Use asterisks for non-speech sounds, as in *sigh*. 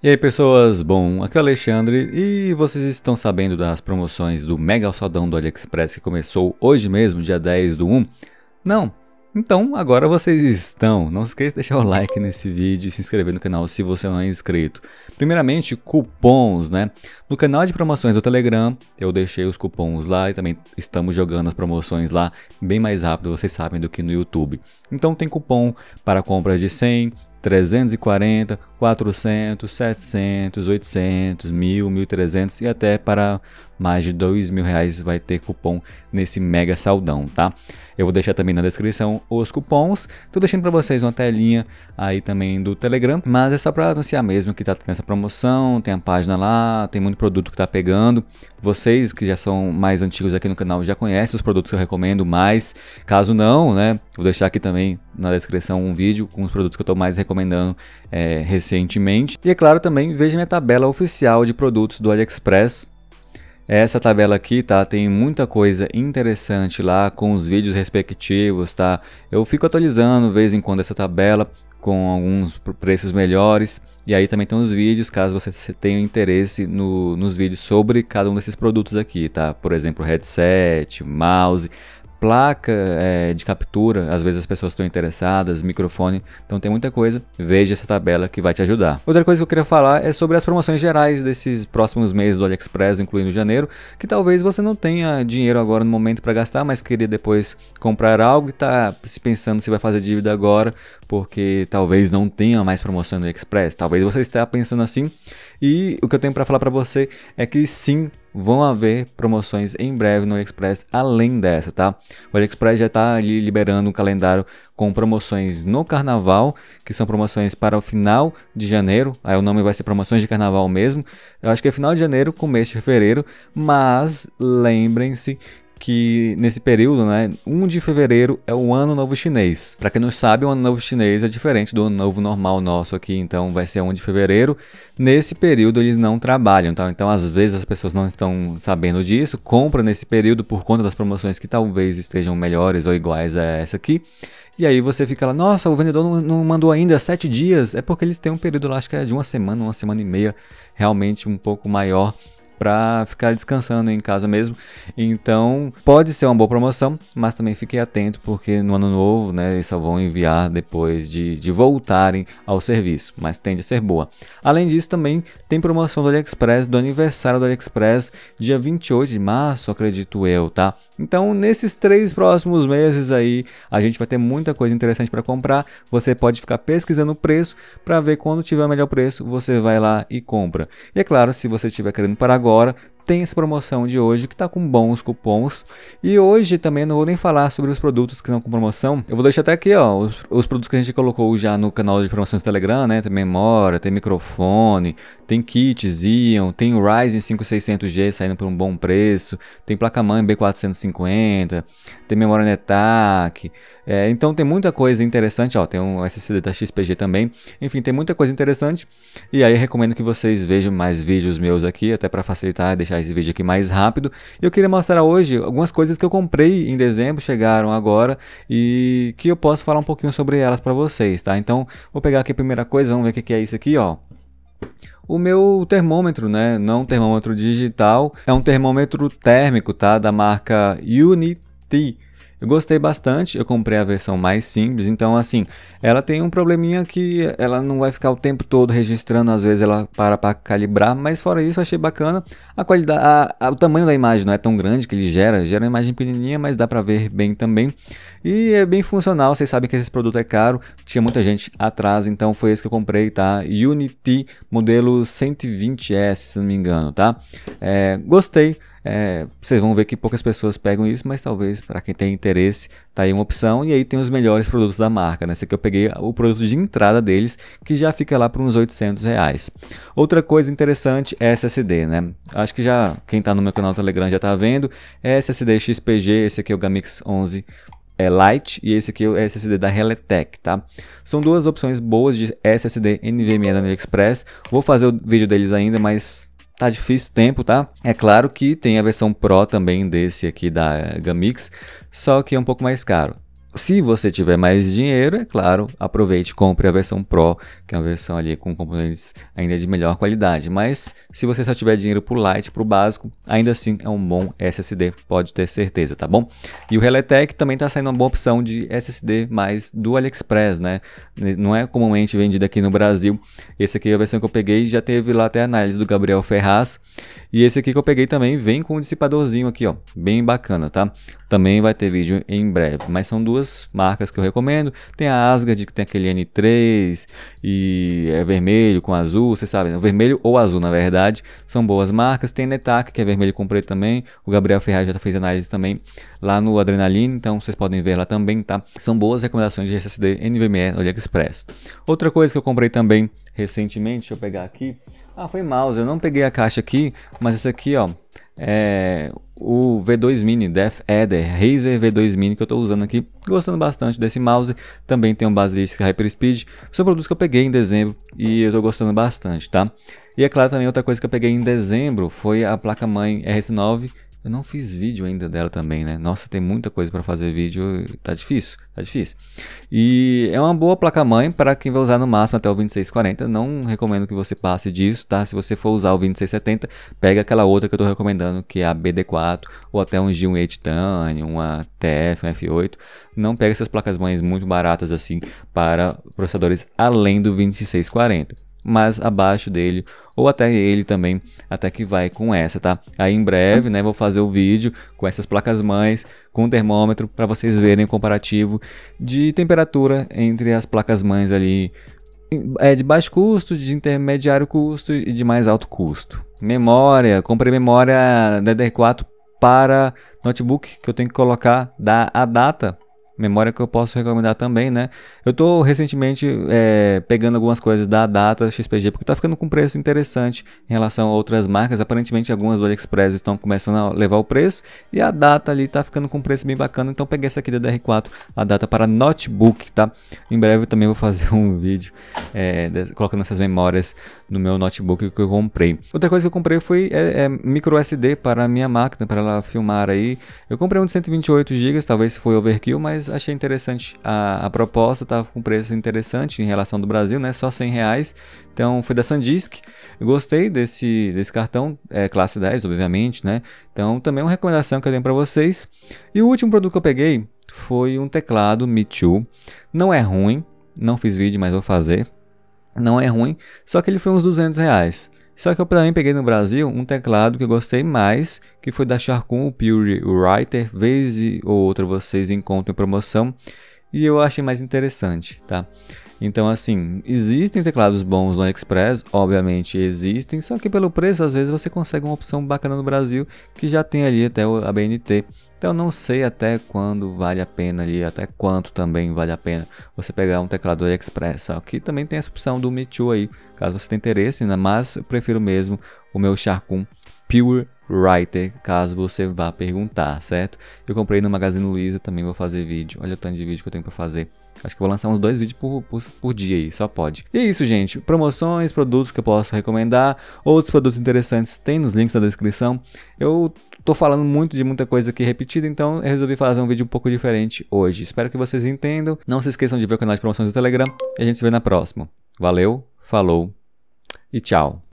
E aí pessoas, bom, aqui é o Alexandre e vocês estão sabendo das promoções do Mega Alçadão do AliExpress que começou hoje mesmo, dia 10 do 1? Não? Então agora vocês estão. Não se esqueça de deixar o like nesse vídeo e se inscrever no canal se você não é inscrito. Primeiramente, cupons, né? No canal de promoções do Telegram eu deixei os cupons lá e também estamos jogando as promoções lá bem mais rápido, vocês sabem, do que no YouTube. Então tem cupom para compras de 100, 340, 400, 700, 800, 1000, 1300 e até para mais de 2 mil reais vai ter cupom nesse mega saldão, tá? Eu vou deixar também na descrição os cupons. Tô deixando para vocês uma telinha aí também do Telegram, mas é só para anunciar mesmo que tá tendo essa promoção, tem a página lá, tem muito produto que tá pegando. Vocês que já são mais antigos aqui no canal já conhecem os produtos que eu recomendo mais. Caso não, né, vou deixar aqui também na descrição um vídeo com os produtos que eu tô mais recomendando é, recentemente E é claro também, veja minha tabela oficial de produtos do AliExpress. Essa tabela aqui, tá? Tem muita coisa interessante lá com os vídeos respectivos, tá? Eu fico atualizando de vez em quando essa tabela com alguns preços melhores. E aí também tem os vídeos, caso você tenha interesse no, nos vídeos sobre cada um desses produtos aqui, tá? Por exemplo, headset, mouse, placa é, de captura, às vezes as pessoas estão interessadas, microfone, então tem muita coisa. Veja essa tabela que vai te ajudar. Outra coisa que eu queria falar é sobre as promoções gerais desses próximos meses do AliExpress, incluindo janeiro, que talvez você não tenha dinheiro agora no momento para gastar, mas queria depois comprar algo e tá se pensando se vai fazer dívida agora, porque talvez não tenha mais promoção no AliExpress. Talvez você esteja pensando assim e o que eu tenho para falar para você é que sim, vão haver promoções em breve no AliExpress além dessa, tá? O AliExpress já está ali liberando um calendário com promoções no carnaval, que são promoções para o final de janeiro. Aí o nome vai ser promoções de carnaval mesmo. Eu acho que é final de janeiro, começo de fevereiro, mas lembrem-se que nesse período, né, 1 de fevereiro é o Ano Novo Chinês. Para quem não sabe, o Ano Novo Chinês é diferente do Ano Novo normal nosso aqui, então vai ser 1 de fevereiro. Nesse período eles não trabalham, tá? Então às vezes as pessoas não estão sabendo disso, compram nesse período por conta das promoções que talvez estejam melhores ou iguais a essa aqui. E aí você fica lá, nossa, o vendedor não, não, mandou ainda sete dias. É porque eles têm um período lá, acho que é de uma semana, uma semana e meia, realmente um pouco maior para ficar descansando em casa mesmo. Então, pode ser uma boa promoção, mas também fique atento porque no ano novo, né, eles só vão enviar depois de, de voltarem ao serviço, mas tende a ser boa. Além disso, também tem promoção do AliExpress, do aniversário do AliExpress, dia 28 de março, acredito eu, tá? Então, nesses três próximos meses aí, a gente vai ter muita coisa interessante para comprar. Você pode ficar pesquisando o preço para ver quando tiver o melhor preço, você vai lá e compra. E é claro, se você estiver querendo para agora, agora tem essa promoção de hoje que está com bons cupons. E hoje também não vou nem falar sobre os produtos que estão com promoção. Eu vou deixar até aqui, ó, os, os, produtos que a gente colocou já no canal de promoções do Telegram, né? Tem memória, tem microfone, tem kits Ion, tem o Ryzen 5600G saindo por um bom preço, tem placa-mãe B450, tem memória NetAC. É, então tem muita coisa interessante, ó, tem um SSD da XPG também. Enfim, tem muita coisa interessante. E aí recomendo que vocês vejam mais vídeos meus aqui, até para facilitar e deixar deixar esse vídeo aqui mais rápido. Eu queria mostrar hoje algumas coisas que eu comprei em dezembro, chegaram agora e que eu posso falar um pouquinho sobre elas para vocês, tá? Então, vou pegar aqui a primeira coisa, vamos ver o que é isso aqui, ó o meu termômetro, né? Não termômetro digital, é um termômetro térmico, tá? Da marca Unity. Eu gostei bastante, eu comprei a versão mais simples, então assim, ela tem um probleminha que ela não vai ficar o tempo todo registrando, às vezes ela para para calibrar, mas fora isso achei bacana. A qualidade, a, a, o tamanho da imagem não é tão grande que ele gera, gera uma imagem pequenininha, mas dá para ver bem também. E é bem funcional, vocês sabem que esse produto é caro, tinha muita gente atrás, então foi esse que eu comprei, tá? Unity modelo 120S, se não me engano, tá? É, gostei. É, vocês vão ver que poucas pessoas pegam isso, mas talvez para quem tem interesse, tá aí uma opção. E aí tem os melhores produtos da marca. né esse aqui eu peguei o produto de entrada deles, que já fica lá por uns 800 reais. Outra coisa interessante é SSD, né? Acho que já quem está no meu canal Telegram já está vendo. É SSD XPG, esse aqui é o Gamix 11 é Lite e esse aqui é o SSD da Heletech, tá? São duas opções boas de SSD NVMe da AliExpress. Vou fazer o vídeo deles ainda, mas Tá difícil o tempo, tá? É claro que tem a versão Pro também desse aqui da eh, Gamix, só que é um pouco mais caro. Se você tiver mais dinheiro, é claro, aproveite e compre a versão Pro, que é uma versão ali com componentes ainda de melhor qualidade. Mas se você só tiver dinheiro para o Lite, para o básico, ainda assim é um bom SSD, pode ter certeza, tá bom? E o Reletec também está saindo uma boa opção de SSD mais do AliExpress, né? Não é comumente vendido aqui no Brasil. Esse aqui é a versão que eu peguei, já teve lá até a análise do Gabriel Ferraz. E esse aqui que eu peguei também vem com um dissipadorzinho aqui, ó, bem bacana, tá? Também vai ter vídeo em breve, mas são duas duas marcas que eu recomendo. Tem a Asgard, que tem aquele N3 e é vermelho com azul, vocês sabem, né? vermelho ou azul, na verdade, são boas marcas. Tem a Netac, que é vermelho com preto também. O Gabriel Ferraz já fez análise também lá no Adrenaline, então vocês podem ver lá também, tá? São boas recomendações de SSD NVMe AliExpress. Outra coisa que eu comprei também recentemente, deixa eu pegar aqui, ah, foi mouse, eu não peguei a caixa aqui, mas esse aqui, ó, é o V2 Mini Death Adder Razer V2 Mini que eu estou usando aqui, gostando bastante desse mouse, também tem um Hyper Hyperspeed, são produtos que eu peguei em dezembro e eu estou gostando bastante, tá? E é claro também outra coisa que eu peguei em dezembro foi a placa-mãe RS9 eu não fiz vídeo ainda dela também, né? Nossa, tem muita coisa para fazer vídeo, tá difícil, tá difícil. E é uma boa placa-mãe para quem vai usar no máximo até o 2640. Não recomendo que você passe disso, tá? Se você for usar o 2670, pega aquela outra que eu tô recomendando, que é a BD4, ou até um G1E Titanium, uma TF, um F8. Não pega essas placas-mães muito baratas assim para processadores além do 2640 mas abaixo dele ou até ele também, até que vai com essa, tá? Aí em breve, né, vou fazer o vídeo com essas placas mães, com o termômetro para vocês verem o comparativo de temperatura entre as placas mães ali é de baixo custo, de intermediário custo e de mais alto custo. Memória, comprei memória DDR4 para notebook que eu tenho que colocar da a data memória que eu posso recomendar também, né? Eu tô recentemente é, pegando algumas coisas da data XPG, porque tá ficando com preço interessante em relação a outras marcas. Aparentemente algumas do AliExpress estão começando a levar o preço e a data ali tá ficando com um preço bem bacana. Então peguei essa aqui da DR4, a data para notebook, tá? Em breve eu também vou fazer *laughs* um vídeo é, colocando essas memórias no meu notebook que eu comprei. Outra coisa que eu comprei foi é, é, micro SD para a minha máquina, para ela filmar aí. Eu comprei um de 128 GB, talvez foi overkill, mas achei interessante a, a proposta, estava com preço interessante em relação do Brasil, né? Só 100 reais. Então foi da Sandisk. Gostei desse, desse cartão, é, classe 10, obviamente, né? Então também é uma recomendação que eu tenho para vocês. E o último produto que eu peguei foi um teclado Me Too. Não é ruim, não fiz vídeo, mas vou fazer. Não é ruim, só que ele foi uns 200 reais. Só que eu também peguei no Brasil um teclado que eu gostei mais, que foi da Charcon, o Pure Writer, vez ou outra vocês encontram em promoção, e eu achei mais interessante, tá? Então, assim, existem teclados bons no AliExpress, obviamente existem, só que pelo preço, às vezes você consegue uma opção bacana no Brasil que já tem ali até a BNT. Então não sei até quando vale a pena ali, até quanto também vale a pena você pegar um teclado AliExpress. Aqui também tem essa opção do Me Too aí, caso você tenha interesse, né? mas eu prefiro mesmo o meu Charcoon. Pure Writer, caso você vá perguntar, certo? Eu comprei no Magazine Luiza, também vou fazer vídeo. Olha o tanto de vídeo que eu tenho para fazer. Acho que vou lançar uns dois vídeos por, por, por, dia aí, só pode. E é isso, gente. Promoções, produtos que eu posso recomendar, outros produtos interessantes tem nos links na descrição. Eu tô falando muito de muita coisa aqui repetida, então eu resolvi fazer um vídeo um pouco diferente hoje. Espero que vocês entendam. Não se esqueçam de ver o canal de promoções do Telegram e a gente se vê na próxima. Valeu, falou e tchau.